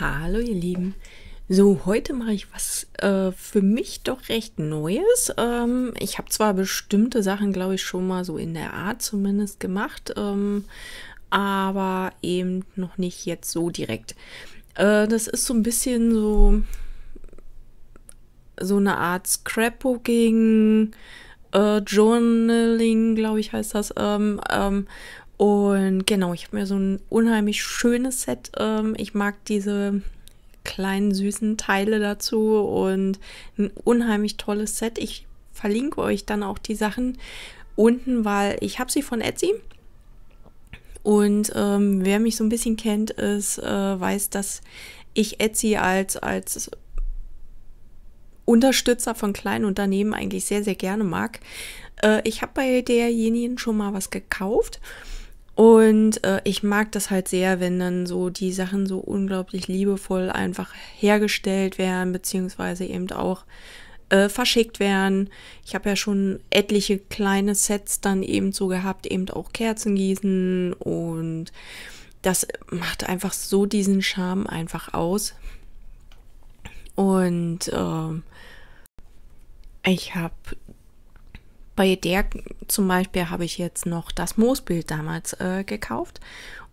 Hallo ihr Lieben. So, heute mache ich was äh, für mich doch recht Neues. Ähm, ich habe zwar bestimmte Sachen, glaube ich, schon mal so in der Art zumindest gemacht, ähm, aber eben noch nicht jetzt so direkt. Äh, das ist so ein bisschen so, so eine Art Scrapbooking. Äh, Journaling, glaube ich, heißt das. Ähm, ähm, und genau, ich habe mir so ein unheimlich schönes Set. Ähm, ich mag diese kleinen süßen Teile dazu und ein unheimlich tolles Set. Ich verlinke euch dann auch die Sachen unten, weil ich habe sie von Etsy. Und ähm, wer mich so ein bisschen kennt, ist, äh, weiß, dass ich Etsy als, als Unterstützer von kleinen Unternehmen eigentlich sehr, sehr gerne mag. Äh, ich habe bei derjenigen schon mal was gekauft und äh, ich mag das halt sehr, wenn dann so die Sachen so unglaublich liebevoll einfach hergestellt werden, beziehungsweise eben auch äh, verschickt werden. Ich habe ja schon etliche kleine Sets dann eben so gehabt, eben auch Kerzen gießen und das macht einfach so diesen Charme einfach aus. Und äh, ich habe bei der zum Beispiel habe ich jetzt noch das Moosbild damals äh, gekauft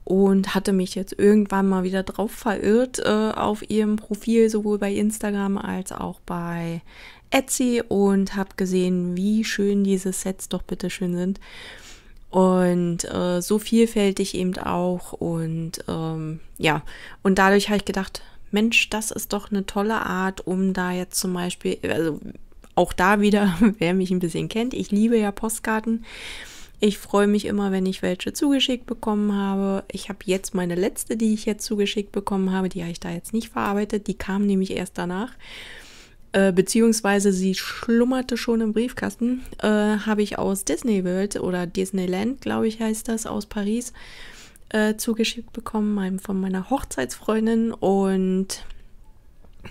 und hatte mich jetzt irgendwann mal wieder drauf verirrt äh, auf ihrem Profil, sowohl bei Instagram als auch bei Etsy und habe gesehen, wie schön diese Sets doch bitte schön sind und äh, so vielfältig eben auch und ähm, ja und dadurch habe ich gedacht, Mensch, das ist doch eine tolle Art, um da jetzt zum Beispiel, also auch da wieder, wer mich ein bisschen kennt, ich liebe ja Postkarten. Ich freue mich immer, wenn ich welche zugeschickt bekommen habe. Ich habe jetzt meine letzte, die ich jetzt zugeschickt bekommen habe, die habe ich da jetzt nicht verarbeitet, die kam nämlich erst danach. Äh, beziehungsweise sie schlummerte schon im Briefkasten, äh, habe ich aus Disney World oder Disneyland, glaube ich, heißt das, aus Paris äh, zugeschickt bekommen, von meiner Hochzeitsfreundin. Und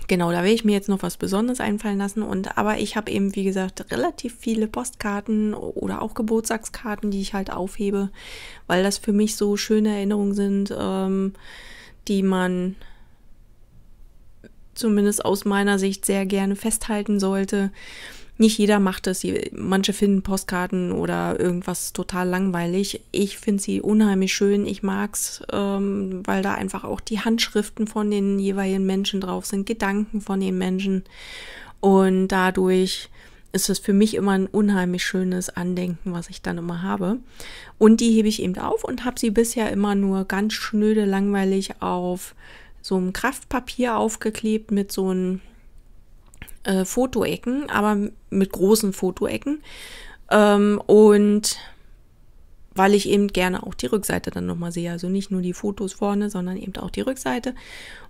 Genau, da will ich mir jetzt noch was Besonderes einfallen lassen. Und aber ich habe eben, wie gesagt, relativ viele Postkarten oder auch Geburtstagskarten, die ich halt aufhebe, weil das für mich so schöne Erinnerungen sind, ähm, die man zumindest aus meiner Sicht sehr gerne festhalten sollte. Nicht jeder macht es. Manche finden Postkarten oder irgendwas total langweilig. Ich finde sie unheimlich schön. Ich mag's, ähm, weil da einfach auch die Handschriften von den jeweiligen Menschen drauf sind, Gedanken von den Menschen. Und dadurch ist es für mich immer ein unheimlich schönes Andenken, was ich dann immer habe. Und die hebe ich eben auf und habe sie bisher immer nur ganz schnöde, langweilig auf so einem Kraftpapier aufgeklebt mit so einem äh, Fotoecken, aber mit großen Fotoecken. Ähm, und weil ich eben gerne auch die Rückseite dann nochmal sehe. Also nicht nur die Fotos vorne, sondern eben auch die Rückseite.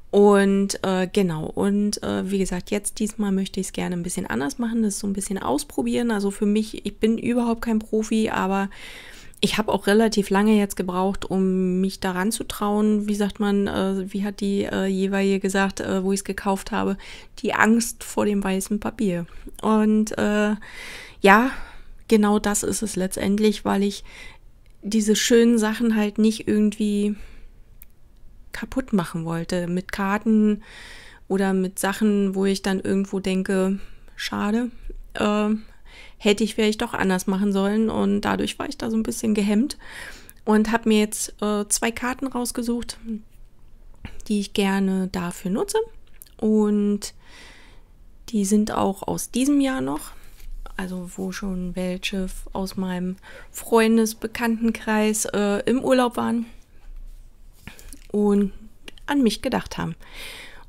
Und äh, genau, und äh, wie gesagt, jetzt diesmal möchte ich es gerne ein bisschen anders machen, das so ein bisschen ausprobieren. Also für mich, ich bin überhaupt kein Profi, aber ich habe auch relativ lange jetzt gebraucht, um mich daran zu trauen. Wie sagt man, äh, wie hat die äh, jeweilige gesagt, äh, wo ich es gekauft habe? Die Angst vor dem weißen Papier. Und äh, ja, genau das ist es letztendlich, weil ich diese schönen Sachen halt nicht irgendwie kaputt machen wollte. Mit Karten oder mit Sachen, wo ich dann irgendwo denke, schade. Äh, hätte ich vielleicht doch anders machen sollen und dadurch war ich da so ein bisschen gehemmt und habe mir jetzt äh, zwei Karten rausgesucht, die ich gerne dafür nutze und die sind auch aus diesem Jahr noch, also wo schon welche aus meinem Freundesbekanntenkreis äh, im Urlaub waren und an mich gedacht haben.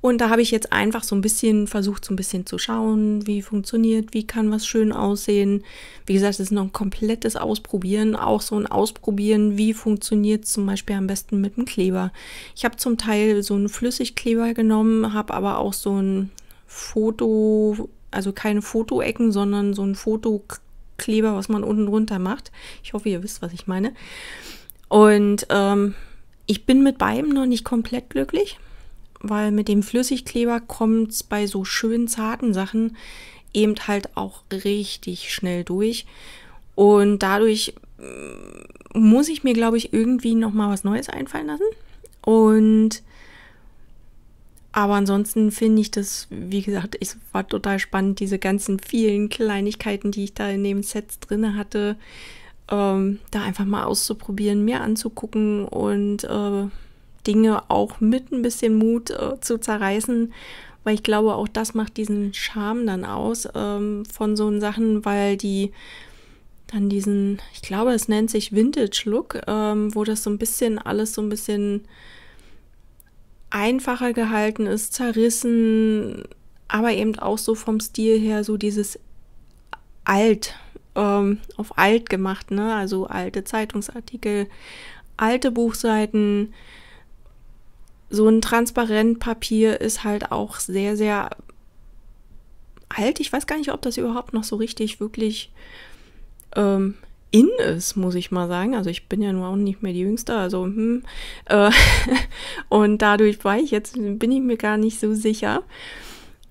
Und da habe ich jetzt einfach so ein bisschen versucht, so ein bisschen zu schauen, wie funktioniert, wie kann was schön aussehen. Wie gesagt, es ist noch ein komplettes Ausprobieren, auch so ein Ausprobieren, wie funktioniert zum Beispiel am besten mit dem Kleber. Ich habe zum Teil so einen Flüssigkleber genommen, habe aber auch so ein Foto, also keine Fotoecken, sondern so ein Fotokleber, was man unten drunter macht. Ich hoffe, ihr wisst, was ich meine. Und ähm, ich bin mit beidem noch nicht komplett glücklich weil mit dem Flüssigkleber kommt es bei so schön zarten Sachen eben halt auch richtig schnell durch. Und dadurch mm, muss ich mir, glaube ich, irgendwie nochmal was Neues einfallen lassen. Und aber ansonsten finde ich das, wie gesagt, es war total spannend, diese ganzen vielen Kleinigkeiten, die ich da in dem Set drin hatte, ähm, da einfach mal auszuprobieren, mir anzugucken und äh, Dinge auch mit ein bisschen Mut äh, zu zerreißen, weil ich glaube, auch das macht diesen Charme dann aus ähm, von so Sachen, weil die dann diesen, ich glaube, es nennt sich Vintage-Look, ähm, wo das so ein bisschen alles so ein bisschen einfacher gehalten ist, zerrissen, aber eben auch so vom Stil her so dieses alt, ähm, auf alt gemacht, ne? Also alte Zeitungsartikel, alte Buchseiten, so ein Transparentpapier ist halt auch sehr, sehr alt. Ich weiß gar nicht, ob das überhaupt noch so richtig wirklich ähm, in ist, muss ich mal sagen. Also ich bin ja nun auch nicht mehr die Jüngste, also hm. Äh, und dadurch war ich jetzt, bin ich mir gar nicht so sicher.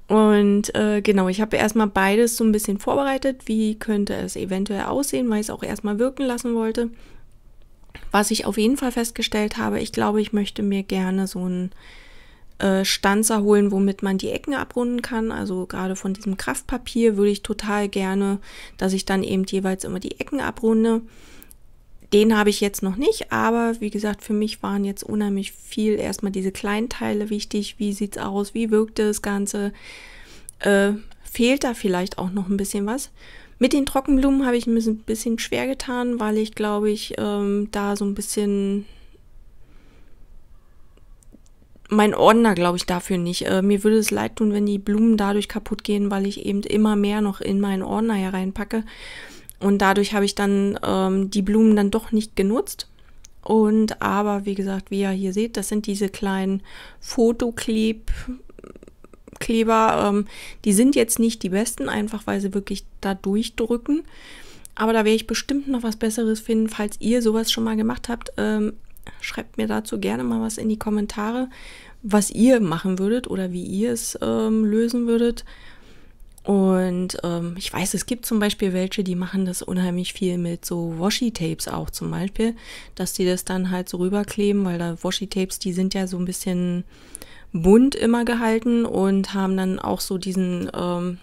Und äh, genau, ich habe erstmal beides so ein bisschen vorbereitet, wie könnte es eventuell aussehen, weil ich es auch erstmal wirken lassen wollte. Was ich auf jeden Fall festgestellt habe, ich glaube, ich möchte mir gerne so einen äh, Stanzer holen, womit man die Ecken abrunden kann. Also gerade von diesem Kraftpapier würde ich total gerne, dass ich dann eben jeweils immer die Ecken abrunde. Den habe ich jetzt noch nicht, aber wie gesagt, für mich waren jetzt unheimlich viel erstmal diese kleinen Teile wichtig. Wie sieht es aus? Wie wirkt das Ganze? Äh, fehlt da vielleicht auch noch ein bisschen was? Mit den Trockenblumen habe ich ein bisschen schwer getan, weil ich glaube ich ähm, da so ein bisschen mein Ordner glaube ich dafür nicht. Äh, mir würde es leid tun, wenn die Blumen dadurch kaputt gehen, weil ich eben immer mehr noch in meinen Ordner hier reinpacke. Und dadurch habe ich dann ähm, die Blumen dann doch nicht genutzt. Und aber, wie gesagt, wie ihr hier seht, das sind diese kleinen Fotokleb- Kleber, ähm, die sind jetzt nicht die besten, einfach weil sie wirklich da durchdrücken. Aber da werde ich bestimmt noch was Besseres finden. Falls ihr sowas schon mal gemacht habt, ähm, schreibt mir dazu gerne mal was in die Kommentare, was ihr machen würdet oder wie ihr es ähm, lösen würdet. Und ähm, ich weiß, es gibt zum Beispiel welche, die machen das unheimlich viel mit so Washi-Tapes auch zum Beispiel, dass die das dann halt so rüberkleben, weil da Washi-Tapes, die sind ja so ein bisschen bunt immer gehalten und haben dann auch so diesen ähm,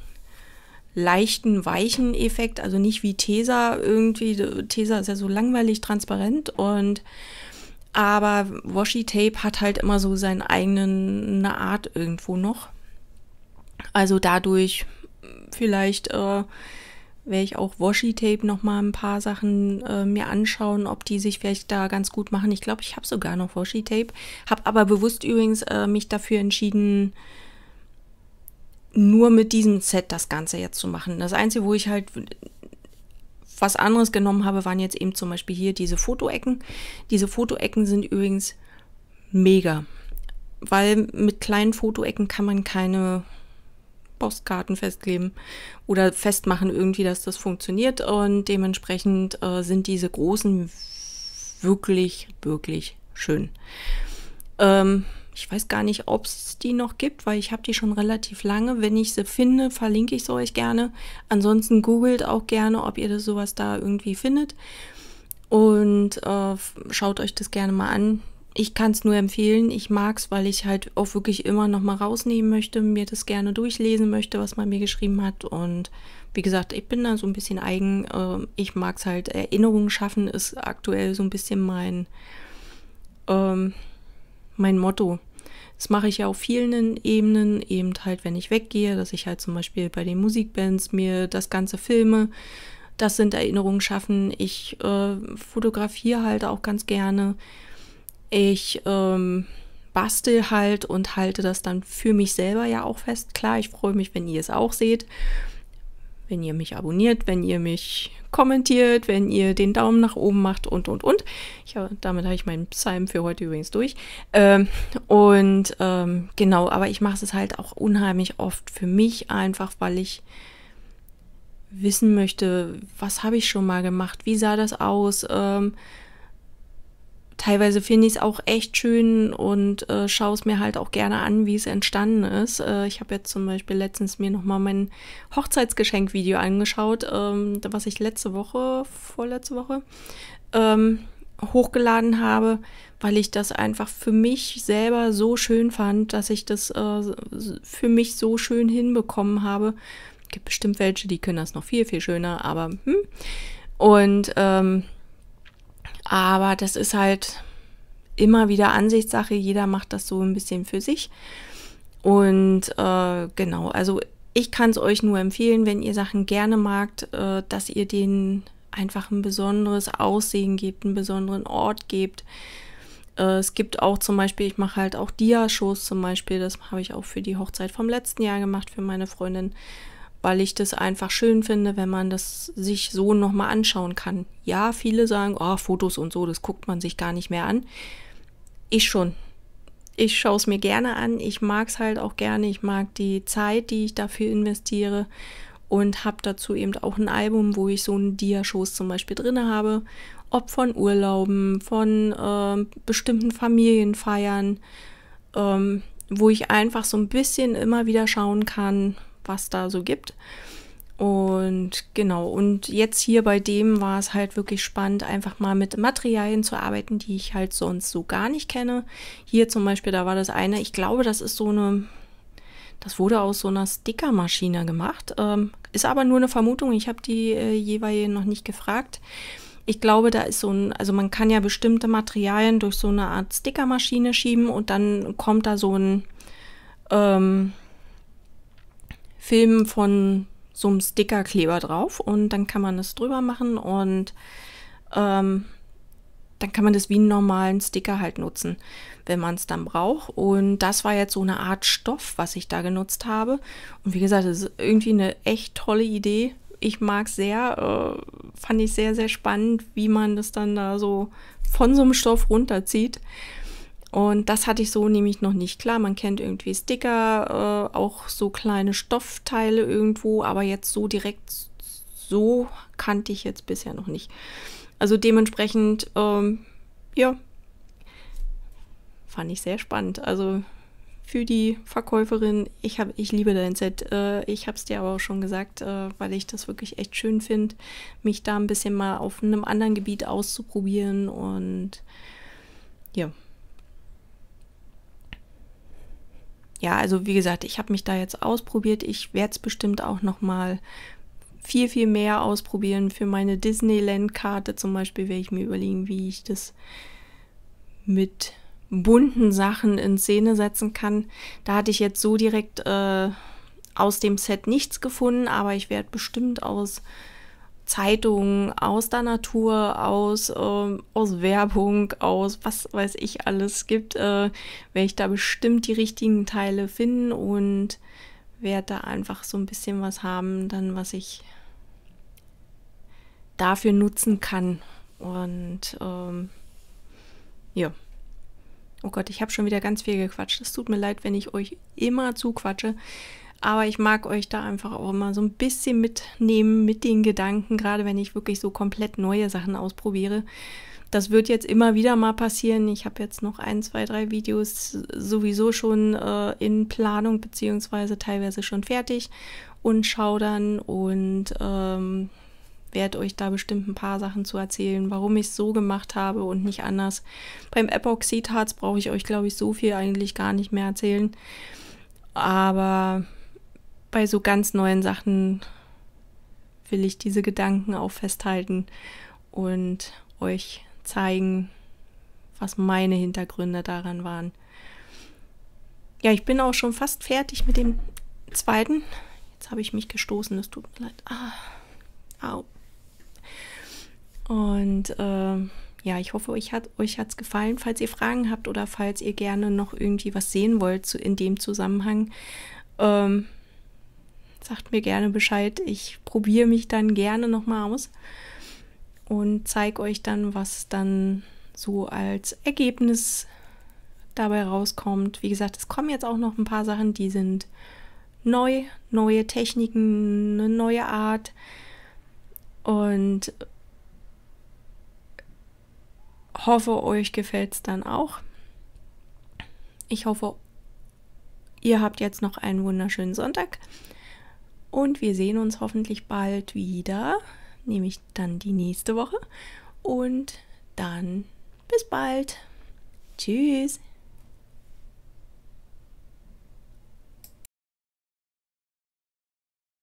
leichten, weichen Effekt, also nicht wie Tesa irgendwie. Tesa ist ja so langweilig transparent und aber Washi-Tape hat halt immer so seinen eigenen, eine Art irgendwo noch. Also dadurch vielleicht äh, werde ich auch Washi-Tape nochmal ein paar Sachen äh, mir anschauen, ob die sich vielleicht da ganz gut machen. Ich glaube, ich habe sogar noch Washi-Tape. Habe aber bewusst übrigens äh, mich dafür entschieden, nur mit diesem Set das Ganze jetzt zu machen. Das Einzige, wo ich halt was anderes genommen habe, waren jetzt eben zum Beispiel hier diese Fotoecken. Diese Fotoecken sind übrigens mega, weil mit kleinen Fotoecken kann man keine Postkarten festkleben oder festmachen irgendwie, dass das funktioniert. Und dementsprechend äh, sind diese großen wirklich, wirklich schön. Ähm, ich weiß gar nicht, ob es die noch gibt, weil ich habe die schon relativ lange. Wenn ich sie finde, verlinke ich sie euch gerne. Ansonsten googelt auch gerne, ob ihr das sowas da irgendwie findet. Und äh, schaut euch das gerne mal an ich kann es nur empfehlen. Ich mag es, weil ich halt auch wirklich immer noch mal rausnehmen möchte, mir das gerne durchlesen möchte, was man mir geschrieben hat. Und wie gesagt, ich bin da so ein bisschen eigen. Ähm, ich mag es halt. Erinnerungen schaffen ist aktuell so ein bisschen mein, ähm, mein Motto. Das mache ich ja auf vielen Ebenen, eben halt, wenn ich weggehe, dass ich halt zum Beispiel bei den Musikbands mir das Ganze filme. Das sind Erinnerungen schaffen. Ich äh, fotografiere halt auch ganz gerne. Ich ähm, bastel halt und halte das dann für mich selber ja auch fest. Klar, ich freue mich, wenn ihr es auch seht. Wenn ihr mich abonniert, wenn ihr mich kommentiert, wenn ihr den Daumen nach oben macht und, und, und. Ich, damit habe ich meinen Psalm für heute übrigens durch. Ähm, und ähm, genau, aber ich mache es halt auch unheimlich oft für mich einfach, weil ich wissen möchte, was habe ich schon mal gemacht, wie sah das aus, ähm, teilweise finde ich es auch echt schön und äh, schaue es mir halt auch gerne an, wie es entstanden ist. Äh, ich habe jetzt zum Beispiel letztens mir nochmal mein Hochzeitsgeschenk-Video angeschaut, ähm, was ich letzte Woche, vorletzte Woche, ähm, hochgeladen habe, weil ich das einfach für mich selber so schön fand, dass ich das äh, für mich so schön hinbekommen habe. Es Gibt bestimmt welche, die können das noch viel, viel schöner, aber hm. Und ähm, aber das ist halt immer wieder Ansichtssache. Jeder macht das so ein bisschen für sich. Und äh, genau, also ich kann es euch nur empfehlen, wenn ihr Sachen gerne magt, äh, dass ihr denen einfach ein besonderes Aussehen gebt, einen besonderen Ort gebt. Äh, es gibt auch zum Beispiel, ich mache halt auch Dia-Shows zum Beispiel, das habe ich auch für die Hochzeit vom letzten Jahr gemacht für meine Freundin weil ich das einfach schön finde, wenn man das sich so nochmal anschauen kann. Ja, viele sagen, oh, Fotos und so, das guckt man sich gar nicht mehr an. Ich schon. Ich schaue es mir gerne an. Ich mag es halt auch gerne. Ich mag die Zeit, die ich dafür investiere. Und habe dazu eben auch ein Album, wo ich so einen dia Diashows zum Beispiel drin habe. Ob von Urlauben, von äh, bestimmten Familienfeiern, ähm, wo ich einfach so ein bisschen immer wieder schauen kann, was da so gibt. Und genau, und jetzt hier bei dem war es halt wirklich spannend, einfach mal mit Materialien zu arbeiten, die ich halt sonst so gar nicht kenne. Hier zum Beispiel, da war das eine, ich glaube, das ist so eine, das wurde aus so einer Stickermaschine gemacht. Ähm, ist aber nur eine Vermutung, ich habe die äh, jeweils noch nicht gefragt. Ich glaube, da ist so ein, also man kann ja bestimmte Materialien durch so eine Art Stickermaschine schieben und dann kommt da so ein, ähm, Film von so einem Stickerkleber drauf und dann kann man das drüber machen und ähm, dann kann man das wie einen normalen Sticker halt nutzen, wenn man es dann braucht. Und das war jetzt so eine Art Stoff, was ich da genutzt habe. Und wie gesagt, es ist irgendwie eine echt tolle Idee. Ich mag es sehr, äh, fand ich sehr, sehr spannend, wie man das dann da so von so einem Stoff runterzieht. Und das hatte ich so nämlich noch nicht. Klar, man kennt irgendwie Sticker, äh, auch so kleine Stoffteile irgendwo, aber jetzt so direkt so kannte ich jetzt bisher noch nicht. Also dementsprechend, ähm, ja, fand ich sehr spannend. Also für die Verkäuferin, ich, hab, ich liebe dein Set. Äh, ich habe es dir aber auch schon gesagt, äh, weil ich das wirklich echt schön finde, mich da ein bisschen mal auf einem anderen Gebiet auszuprobieren und ja. ja, also wie gesagt, ich habe mich da jetzt ausprobiert. Ich werde es bestimmt auch noch mal viel, viel mehr ausprobieren. Für meine Disneyland-Karte zum Beispiel werde ich mir überlegen, wie ich das mit bunten Sachen in Szene setzen kann. Da hatte ich jetzt so direkt äh, aus dem Set nichts gefunden, aber ich werde bestimmt aus Zeitungen, aus der Natur, aus, ähm, aus Werbung, aus was weiß ich alles gibt, äh, werde ich da bestimmt die richtigen Teile finden und werde da einfach so ein bisschen was haben, dann was ich dafür nutzen kann. Und ähm, ja. Oh Gott, ich habe schon wieder ganz viel gequatscht. Es tut mir leid, wenn ich euch immer zuquatsche. Aber ich mag euch da einfach auch immer so ein bisschen mitnehmen mit den Gedanken, gerade wenn ich wirklich so komplett neue Sachen ausprobiere. Das wird jetzt immer wieder mal passieren. Ich habe jetzt noch ein, zwei, drei Videos sowieso schon äh, in Planung, beziehungsweise teilweise schon fertig und schaue dann und ähm, werde euch da bestimmt ein paar Sachen zu erzählen, warum ich es so gemacht habe und nicht anders. Beim Epoxidharz brauche ich euch, glaube ich, so viel eigentlich gar nicht mehr erzählen. Aber bei so ganz neuen Sachen will ich diese Gedanken auch festhalten und euch zeigen, was meine Hintergründe daran waren. Ja, ich bin auch schon fast fertig mit dem zweiten. Jetzt habe ich mich gestoßen, es tut mir leid. Ah, au. Und äh, ja, ich hoffe, euch hat euch gefallen. Falls ihr Fragen habt oder falls ihr gerne noch irgendwie was sehen wollt zu, in dem Zusammenhang, ähm, sagt mir gerne Bescheid. Ich probiere mich dann gerne nochmal aus und zeige euch dann, was dann so als Ergebnis dabei rauskommt. Wie gesagt, es kommen jetzt auch noch ein paar Sachen, die sind neu, neue Techniken, eine neue Art. Und hoffe, euch gefällt es dann auch. Ich hoffe, ihr habt jetzt noch einen wunderschönen Sonntag. Und wir sehen uns hoffentlich bald wieder, nämlich dann die nächste Woche. Und dann bis bald. Tschüss.